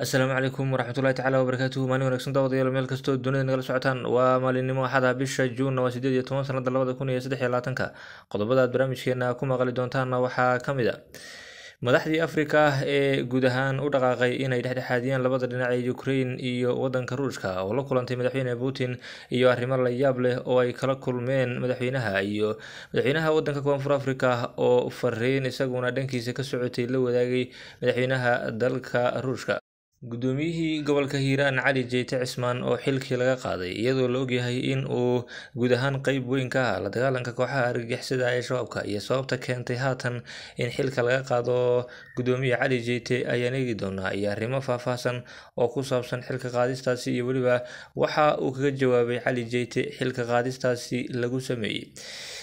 asalaamu calaykum waraxmatullahi tacala wabarakaatuhu maalin wanagsan daawadayaal meel kastoo dunida nagala socotaan waa maalinimo axada ah bisha juunna waa sideed iyo toban sanada labada kun iyo saddex iyo labaatanka qodobada aad barnaamijkeena ku maqli doontaanna waxaa ka mid a madaxdii afrika ee guud ahaan u dhaqaaqay inay dhexdhexaadiyaan labada dhinac ee ukrain iyo waddanka ruushka oo la kulantay madaxweyne putin iyo arrimo la yaab leh oo ay kala kulmeen madaxweynaha iyo madaxweynaha waddanka koonfur afrika oo fariin isaguna dhankiisa ka socotay la wadaagay madaxweynaha dalka ruushka gudoomiyihii gobolka hiiraan cali jeyte cismaan oo xilkii laga qaaday iyadoo la ogyahay in uu guud ahaan qeyb weyn ka ahaa la dagaalanka kooxaha argagixisada ee shabaabka iyo sababta keentay haatan in xilka laga qaado gudoomiye cali jeyte ayaan eegi doonaa iyo arrimo faahfaahsan oo ku saabsan xilka qaadistaasi iyo weliba waxa uu kaga jawaabay cali jeyte xilka qaadistaasi lagu sameeyey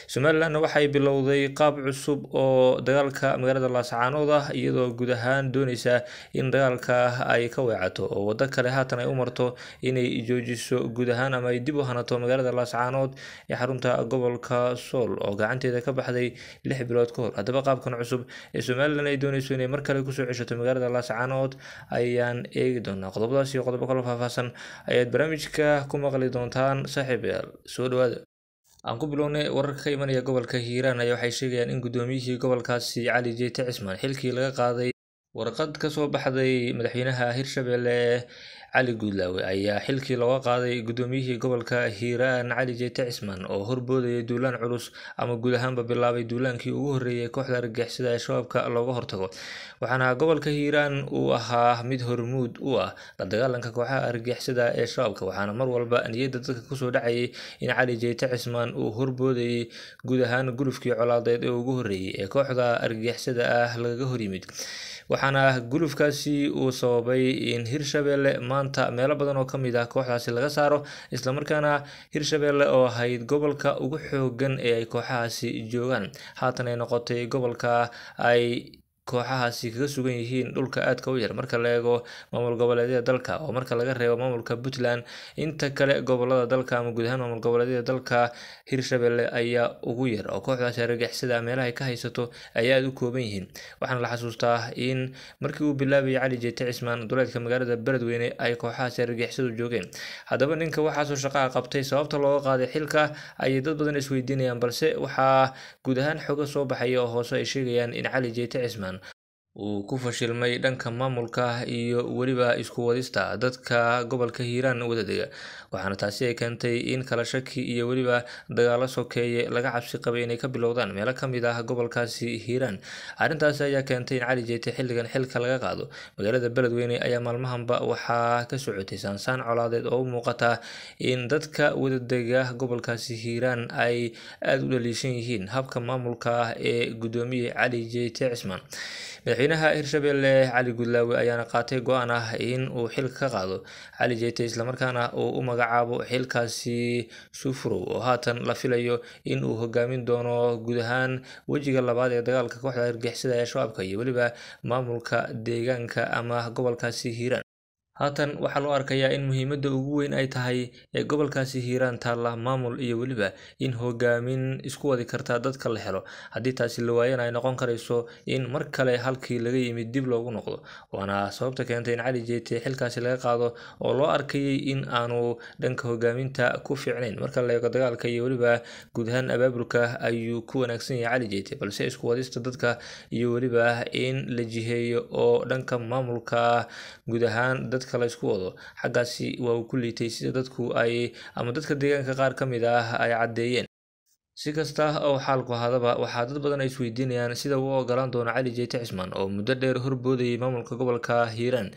somalilan waxay bilowday qaab cusub oo dagaalka magaalada laascaanood ah iyadoo guud ahaan doonaysa in dagaalka ay ay ka weecato oo wado kale haatan ay u marto inay joojiso guud ahaan ama ay dib u hanato magaalada laascaanood ee xarunta gobolka sool oo gacanteeda ka baxday lix bilood ka hor haddaba qaabkan cusub ee somalilan ay dooneyso inay mar kale kusoo ceshato magaalada laascaanood ayaan eegi doonaa qodobadaas iyo qodobo kaloo faahfaahsan ayaad barnaamijka ku maqli doontaan saaxiibayaal soo dhawaada aan ku bilownay wararka ka imanaya gobolka hiiraan ayaa waxay sheegayaan in guddoomiyihii gobolkaasi cali jeete cismaan xilkii laga qaaday warqad ka soo baxday madaxweynaha hirshabelle cali guudlaawe ayaa xilkii looga qaaday gudoomiyihii gobolka hiiraan cali jeete cismaan oo horboodayay duulaan culus ama guud ahaanba bilaabay duulaankii ugu horreeyay kooxda argagixisada ee shabaabka looga hortago waxaana gobolka hiiraan uu ahaa mid hormuud u ah la dagaalanka kooxaha argagixisada ee shabaabka waxaana mar walba niyadda dadka kusoo dhacayay in cali jeete cismaan uu horboodayay guud ahaan gulufkii colaadeed ee ugu horreeyay ee kooxda argagixisada ah lagaga horyimid waxaana gulufkaasi uu sababay in hirshabelle maanta maanta meelo badan oo kamid ah kooxdaasi laga saaro islamarkaana hirshabelle oo ahayd gobolka ugu xoogan ee ay kooxahaasi joogaan haatan ay noqotay gobolka ay kooxahaasi kaga sugan yihiin dhulka aadka u yar marka la eego maamul goboleedyada dalka oo marka laga reebo maamulka puntland inta kale gobolada dalka ama guud ahaan maamul goboleedyada dalka hirshabelle ayaa ugu yar oo kooxdaasi argagixisada meelahay ka haysato ay aada u kooban yihiin waxaana la xasuustaa in markii uu bilaabayay cali jeete cismaan duleedka magaalada beledweyne ay kooxahaasi argagixisadu joogeen haddaba ninka waxaasoo shaqaha qabtay sababta looga qaaday xilka ayay dad badan isweydiinayaan balse waxaa guud ahaan xoga soo baxaya oo hoose ay sheegayaan in cali jeete cismaan uu ku fashilmay dhanka maamulka iyo weliba isku wadista dadka gobolka hiiraan wadadega waxaana taasi ay keentay in kala shaki iyo weliba dagaalo sokeeye laga cabsi qabay inay ka bilowdaan meelo ka mid ah gobolkaasi hiiraan arrintaasi ayaa keentay in cali jeyti xilligan xilka laga qaado magaalada beledweyne ayaa maalmahanba waxaa ka socotay saansaan colaadeed oo u muuqata in dadka wadadega gobolkaasi hiiraan ay aada u dhaliishan yihiin habka maamulka ah ee gudoomiye cali jeyti cismaan madaxweynaha hirshabelle cali gudlaawe ayaana qaatay go-aan ah in uu xilka ka qaado cali jeete islamarkaana uu u magacaabo xilkaasi sufurow oo haatan la filayo in uu hogaamin doono guud ahaan wejiga labaad ee dagaalka kooxda argixisada ee shabaabka iyo weliba maamulka deegaanka ama gobolkaasi hiiraan haatan waxaa loo arkayaa in muhiimadda ugu weyn ay tahay ee gobolkaasi hiiraan taalla maamul iyo weliba in hogaamin isku wadi karta dadka la helo haddii taasi la waayan ay noqon karayso in mar kale halkii laga yimid dib loogu noqdo waana sababta keentay in cali jeete xilkaasi laga qaado oo loo arkayay in aanu dhanka hogaaminta ku fiicnayn marka la eego dagaalka iyo weliba guud ahaan abaabulka ayuu ku wanaagsan yahay cali jeete balse isku wadista dadka iyo weliba in la jiheeyo oo dhanka maamulka guud ahaan dadka dadka isku wado xaggaasi waa uu ku liitay sida dadku ay ama dadka deegaanka qaar ka mid ah ay caddeeyeen si kasta oo xaalku hadaba waxaa dad badan ay isweydiinayaan sida uu ogolaan doono cali jeyte cismaan oo muddo dheer hor boodayay maamulka gobolka hiiraan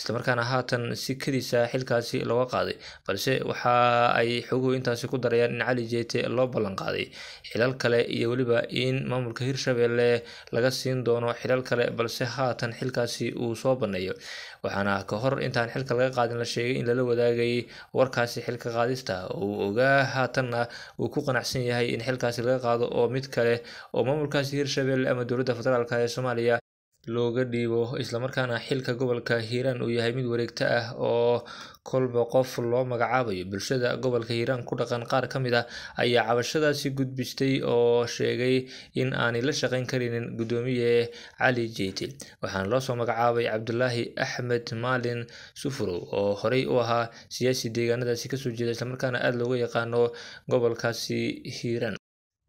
islamarkaana haatan si kadiisa xilkaasi looga qaaday balse waxa ay xoguhu intaasi ku darayaan in cali jeete loo ballan qaaday xilal kale iyo weliba in maamulka hirshabelle laga siin doono xilal kale balse haatan xilkaasi uu soo banneeyo waxaana ka hor intaan xilka laga qaadin la sheegay in lala wadaagay warkaasi xilka qaadista oo uu ogaa haatanna uu ku qanacsan yahay in xilkaasi laga qaado oo mid kale oo maamulkaasi hirshabelle ama dowladda federaalk ee soomaaliya looga dhiibo islamarkaana xilka gobolka hiiraan uu yahay mid wareegto ah oo kolba qof loo magacaabayo bulshada gobolka hiiraan ku dhaqan qaar ka mid a ah ayaa cabashadaasi gudbistay oo sheegay in aanay la shaqayn karinin guddoomiye cali jeytil waxaana loosoo magacaabay cabdulaahi axmed maalin sufurow oo horey u ahaa siyaasi deegaanadaasi kasoo jeeda islamarkaana aada looga yaqaano gobolkaasi hiiraan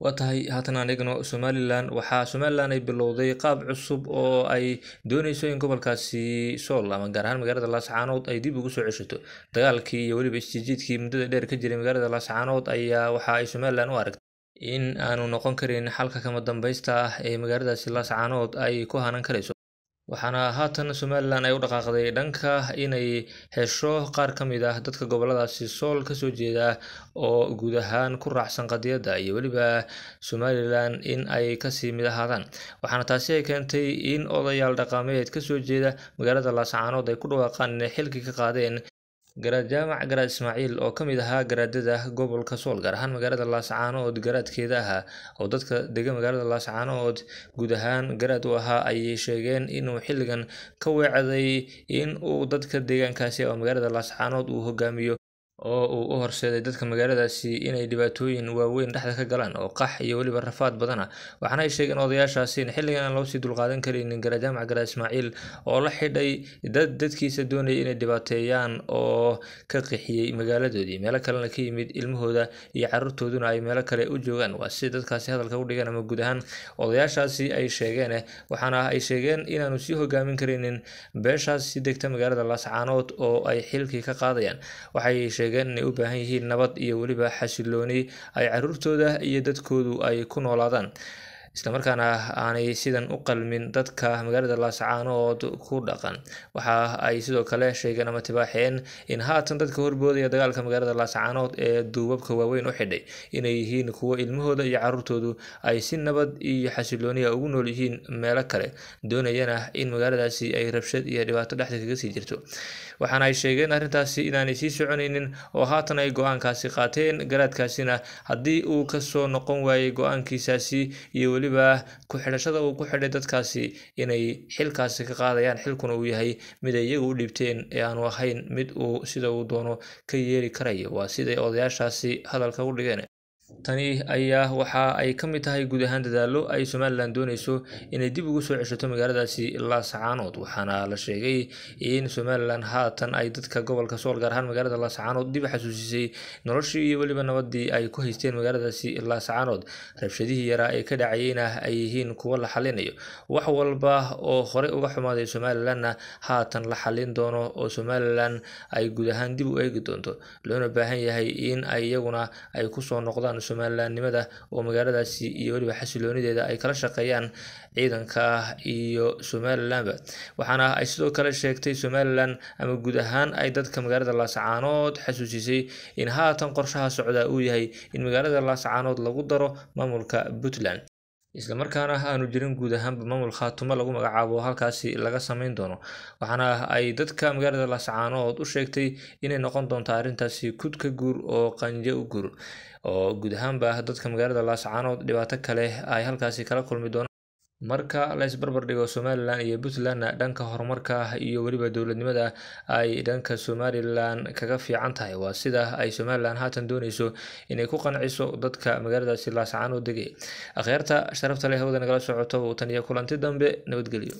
waa tahay haatan aan eegno somalilan waxaa somalilan ay bilowday qaab cusub oo ay dooneyso in gobolkaasi sool ama gaar ahaan magaalada laascaanood ay dib ugu soo ceshato dagaalkii iyo weliba isjijiidkii muddada dheer ka jiray magaalada laascaanood ayaa waxa ay somalilan u aragtay in aanu noqon karin xalka kama dambaysta ah ee magaaladaasi laascaanood ay ku hanan karayso waxaana haatan somalilan ay u dhaqaaqday dhanka inay hesho qaar ka mid ah dadka gobolladaasi sool kasoo jeeda oo guud ahaan ku raacsan qadiyadda iyo weliba somalilan in ay kasii mid ahaadaan waxaana taasi ay keentay in odayaal dhaqaameed kasoo jeeda magaalada laascaanood ay ku dhawaaqaan inay xilkii ka qaadeen garaad jaamac garaad ismaaciil oo ka mid ahaa garaadada gobolka sool gaar ahaan magaalada laascaanood garaadkeeda ahaa oo dadka dega magaalada laascaanood guud ahaan garaad u ahaa ayay sheegeen inuu xilligan ka weecday in uu dadka deegaankaasi oo magaalada laascaanood uu hogaamiyo oo uu u horseeday dadka magaaladaasi inay dhibaatooyin waaweyn dhexda ka galaan oo qax iyo weliba rafaad badana ah waxaana ay sheegeen odayaashaasi in xilligan aan loosii dulqaadan karaynin garajaamac gara ismaaciil oo la xidhay dad dadkiisa doonaya inay dhibaateeyaan oo ka qixiyey magaaladoodii meelo kalena ka yimid ilmahooda iyo caruurtooduna ay meelo kale u joogaan waa si dadkaasi hadalka u dhigan ama guud ahaan odayaashaasi ay sheegeen eh, waxaana ay sheegeen inaanu sii hogaamin karaynin beeshaas si degta magaalada laascaanood oo ay xilkii ka qaadayaan waxay sheegeen u baahan yihiin nabad iyo weliba xasilooni ay caruurtooda iyo dadkoodu ay ku noolaadaan islamarkaana aanay sidan u qalmin dadka magaalada laascaanood ku dhaqan waxa ay sidoo kale sheegeen ama tibaaxeen in haatan dadka horboodaya dagaalka magaalada laascaanood ee duubabka waaweyn u xidhay inay yihiin kuwo ilmahooda iyo caruurtoodu ay si nabad iyo xasilooniya ah ugu nool yihiin meelo kale doonayana in magaaladaasi ay rabshad iyo dhibaato dhexda kaga sii jirto waxaana ay sheegeen arrintaasi inaanay sii soconaynin oo haatan ay go-aankaasi qaateen garaadkaasina haddii uu kasoo noqon waayey go-aankiisaasi iyo weliba ku-xidhashada uu ku xidhay dadkaasi inay xilkaasi ka qaadayaan xilkuna uu yahay mid ay iyagu u dhiibteen ee aanu ahayn mid uu sida uu doono ka yeeli karayo waa siday odayaashaasi hadalka u dhigeen Tani ayaa waxa ay ka mid tahay guud ahaan dadaallo ay Somaliland doonayso inay dib ugu soo ceshato magaaladaasi Laascaanood waxaana la sheegay in Somaliland haatan ay dadka gobolka Sool gaar ahaan magaalada Laascaanood dib xasuusisay noloshii iyo weliba nabadii ay ku haysteen magaaladaasi Laascaanood rabshadihii yaraa ee ka dhacayayna ah ay yihiin kuwo la xalinayo wax walba oo horey uga xumaaday Somalilandna haatan la xalin doono oo Somaliland ay guud ahaan dib u eegi doonto loona baahan yahay in ay iyaguna ay kusoo noqdaan somalilanimada oo magaaladaasi iyo weliba xasiloonideeda ay kala shaqeeyaan ciidanka iyo somalilanba waxaana ay sidoo kale sheegtay somalilan ama guud ahaan ay dadka magaalada laascaanood xasuusisay in haatan qorshaha socda uu yahay in magaalada laascaanood lagu daro maamulka puntland islamarkaana ah, aanu jirin guud ahaanba maamul khaatumo lagu magacaabo halkaasi laga sameyn doono waxaana ay dadka magaalada laascaanood u sheegtay inay noqon doonto arrintaasi kudka guur oo qanjo u guur oo guud ahaanba dadka magaalada laascaanood dhibaato kale ay halkaasi kala kulmi doonaan marka la isbarbar dhigo somalilan iyo puntland dhanka horumarka iyo weliba dowladnimada ay dhanka somalilan kaga fiican tahay waa sida ay somalilan haatan dooneyso inay ku qanciso dadka magaaladaasi laascaan u degay akhyaarta sharafta leh hawada nagala socoto wuu tan iyo kulanti dambe nabadgelyo